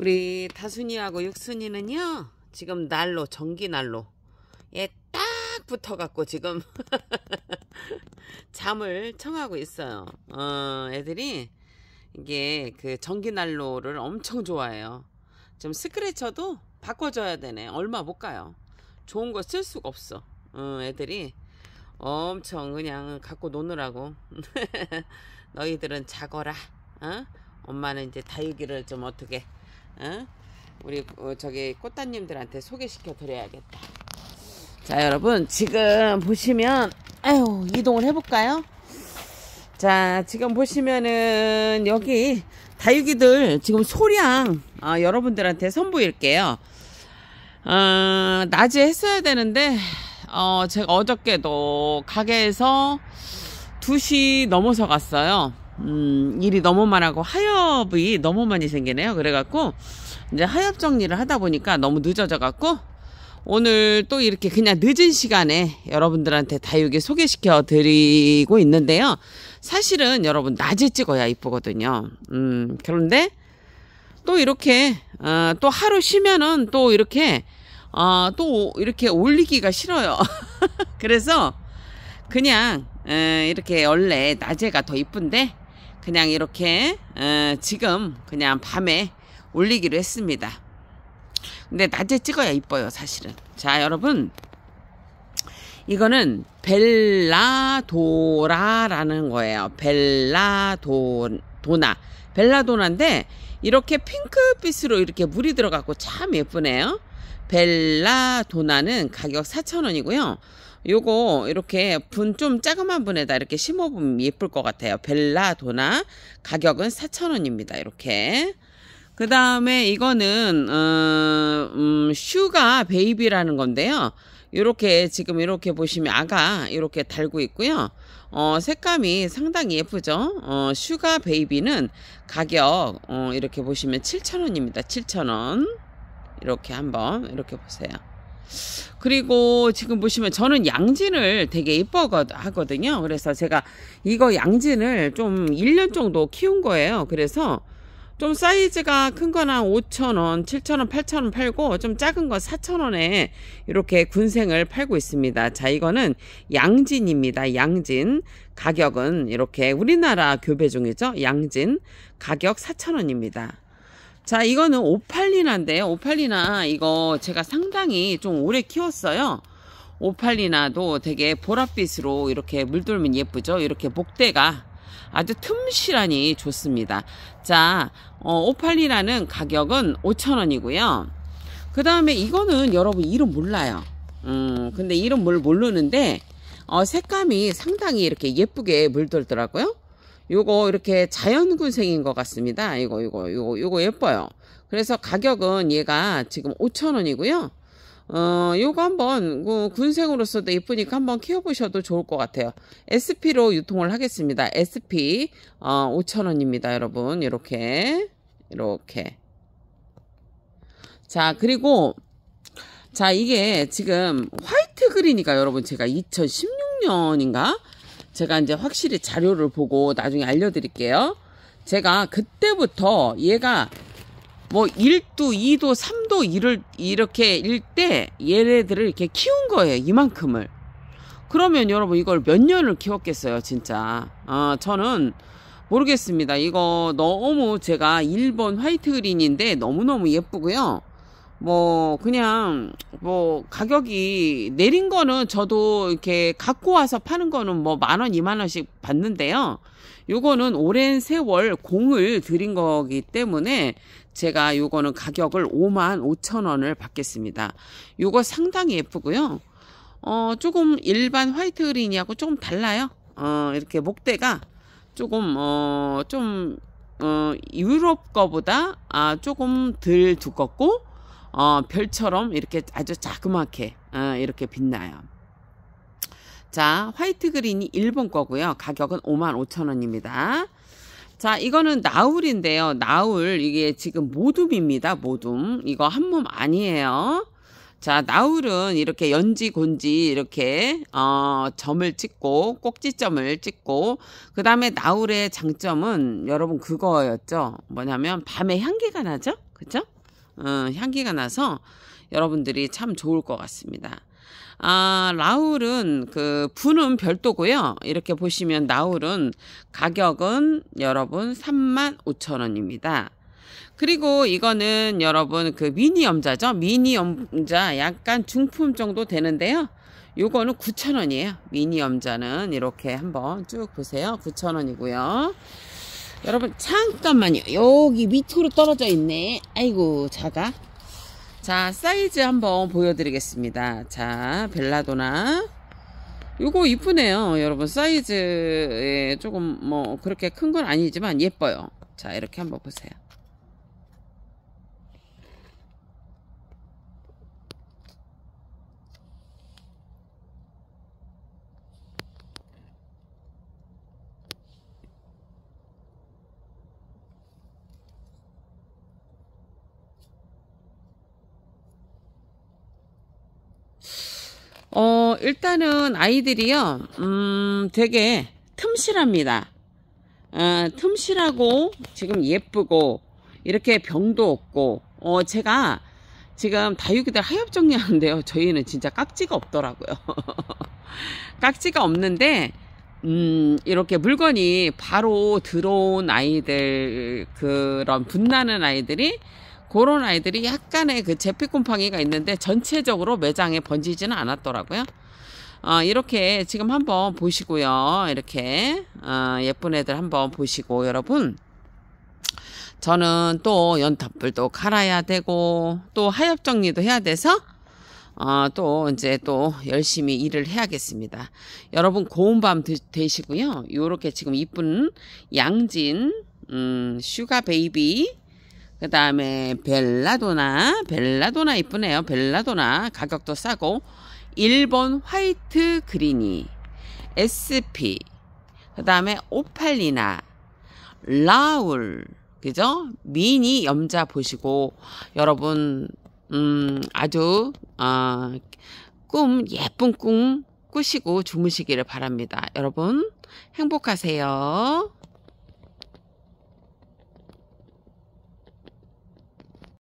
우리 다순이하고 육순이는요 지금 난로 전기난로 에딱 예, 붙어갖고 지금 잠을 청하고 있어요 어, 애들이 이게 그 전기난로를 엄청 좋아해요 좀 스크래쳐도 바꿔줘야 되네 얼마 못 가요 좋은 거 쓸 수가 없어 어, 애들이 엄청 그냥 갖고 노느라고 너희들은 자거라 어? 엄마는 이제 다육이를 좀 어떻게 우리 어, 저기 꽃다님들한테 소개시켜 드려야겠다. 자 여러분 지금 보시면 아유 이동을 해볼까요? 자 지금 보시면은 여기 다육이들 지금 소량 어, 여러분들한테 선보일게요. 어, 낮에 했어야 되는데 어, 제가 어저께도 가게에서 2시 넘어서 갔어요. 음, 일이 너무 많아고 하엽이 너무 많이 생기네요. 그래갖고 이제 하엽 정리를 하다 보니까 너무 늦어져갖고 오늘 또 이렇게 그냥 늦은 시간에 여러분들한테 다육이 소개시켜 드리고 있는데요. 사실은 여러분 낮에 찍어야 이쁘거든요. 음, 그런데 또 이렇게 어, 또 하루 쉬면은 또 이렇게 어, 또 이렇게 올리기가 싫어요. 그래서 그냥 에, 이렇게 원래 낮에가 더 이쁜데 그냥 이렇게 어, 지금 그냥 밤에 올리기로 했습니다. 근데 낮에 찍어야 이뻐요 사실은. 자 여러분 이거는 벨라도라라는 거예요. 벨라도나 벨라도나인데 이렇게 핑크빛으로 이렇게 물이 들어가고 참 예쁘네요. 벨라도나는 가격 4,000원이고요. 요거 이렇게 분 좀 작은 분에다 이렇게 심어보면 예쁠 것 같아요. 벨라도나 가격은 4,000원입니다. 이렇게. 그 다음에 이거는 어, 음, 슈가 베이비라는 건데요. 이렇게 지금 이렇게 보시면 아가 이렇게 달고 있고요. 어, 색감이 상당히 예쁘죠. 어, 슈가 베이비는 가격 어, 이렇게 보시면 7,000원입니다. 7,000원 이렇게 한번 이렇게 보세요. 그리고 지금 보시면 저는 양진을 되게 이뻐 하거든요. 그래서 제가 이거 양진을 좀 1년 정도 키운 거예요. 그래서 좀 사이즈가 큰건한 5,000원, 7,000원, 8,000원 팔고 좀 작은 거 4,000원에 이렇게 군생을 팔고 있습니다. 자, 이거는 양진입니다. 양진. 가격은 이렇게 우리나라 교배 중이죠. 양진. 가격 4,000원입니다. 자 이거는 오팔리나인데 오팔리나 이거 제가 상당히 좀 오래 키웠어요 오팔리나도 되게 보랏빛으로 이렇게 물들면 예쁘죠 이렇게 목대가 아주 틈실하니 좋습니다 자 어, 오팔리나는 가격은 5천원이고요 그 다음에 이거는 여러분 이름 몰라요 음 근데 이름 뭘 모르는데 어, 색감이 상당히 이렇게 예쁘게 물들더라고요 요거 이렇게 자연군생인 것 같습니다. 이거 이거 이거 이거 예뻐요. 그래서 가격은 얘가 지금 5 0 0 0원이고요 어, 요거 한번 그 군생으로서도 예쁘니까 한번 키워보셔도 좋을 것 같아요. SP로 유통을 하겠습니다. SP 어, 5 0원입니다 여러분. 이렇게 이렇게 자 그리고 자 이게 지금 화이트 그린이가 여러분 제가 2016년인가 제가 이제 확실히 자료를 보고 나중에 알려드릴게요. 제가 그때부터 얘가 뭐 1도, 2도, 3도 일을 이렇게 일 때 얘네들을 이렇게 키운 거예요. 이만큼을. 그러면 여러분 이걸 몇 년을 키웠겠어요, 진짜. 아, 저는 모르겠습니다. 이거 너무 제가 1번 화이트 그린인데 너무너무 예쁘고요. 뭐 그냥 뭐 가격이 내린 거는 저도 이렇게 갖고 와서 파는 거는 뭐 만 원, 이만 원씩 받는데요. 요거는 오랜 세월 공을 들인 거기 때문에 제가 요거는 가격을 5만 5천 원을 받겠습니다. 요거 상당히 예쁘고요. 어, 조금 일반 화이트 그린이하고 조금 달라요. 어, 이렇게 목대가 조금, 어, 좀, 어, 유럽 거보다, 아, 조금 덜 두껍고, 어, 별처럼 이렇게 아주 자그맣게 어, 이렇게 빛나요. 자 화이트 그린이 1번 거고요. 가격은 55,000원입니다. 자 이거는 나울인데요. 나울 이게 지금 모둠입니다. 모둠 이거 한 몸 아니에요. 자 나울은 이렇게 연지 곤지 이렇게 어, 점을 찍고 꼭지점을 찍고 그 다음에 나울의 장점은 여러분 그거였죠. 뭐냐면 밤에 향기가 나죠. 그쵸? 어, 향기가 나서 여러분들이 참 좋을 것 같습니다. 아, 라울은 그 분은 별도고요. 이렇게 보시면 라울은 가격은 여러분 35,000원입니다. 그리고 이거는 여러분 그 미니 염자죠. 미니 염자 약간 중품 정도 되는데요. 요거는 9,000원이에요. 미니 염자는 이렇게 한번 쭉 보세요. 9,000원이고요. 여러분 잠깐만요 여기 밑으로 떨어져 있네 아이고 작아 자 사이즈 한번 보여드리겠습니다 자 벨라도나 이거 이쁘네요 여러분 사이즈 에 조금 뭐 그렇게 큰 건 아니지만 예뻐요 자 이렇게 한번 보세요 어, 일단은 아이들이요, 음, 되게 틈실합니다. 어, 틈실하고 지금 예쁘고 이렇게 병도 없고 어, 제가 지금 다육이들 하엽 정리하는데요. 저희는 진짜 깍지가 없더라고요. 깍지가 없는데 음, 이렇게 물건이 바로 들어온 아이들 그런 분나는 아이들이 그런 아이들이 약간의 그 제피곰팡이가 있는데 전체적으로 매장에 번지지는 않았더라고요. 어, 이렇게 지금 한번 보시고요. 이렇게 어, 예쁜 애들 한번 보시고 여러분 저는 또연탑불도 갈아야 되고 또 하엽 정리도 해야 돼서 어, 또 이제 또 열심히 일을 해야겠습니다. 여러분 고운 밤 되, 시고요 이렇게 지금 이쁜 양진 음, 슈가 베이비 그 다음에 벨라도나 벨라도나 이쁘네요 벨라도나 가격도 싸고 일본 화이트 그리니 SP 그 다음에 오팔리나 라울 그죠 미니 염자 보시고 여러분 음 아주 어, 꿈 예쁜 꿈 꾸시고 주무시기를 바랍니다 여러분 행복하세요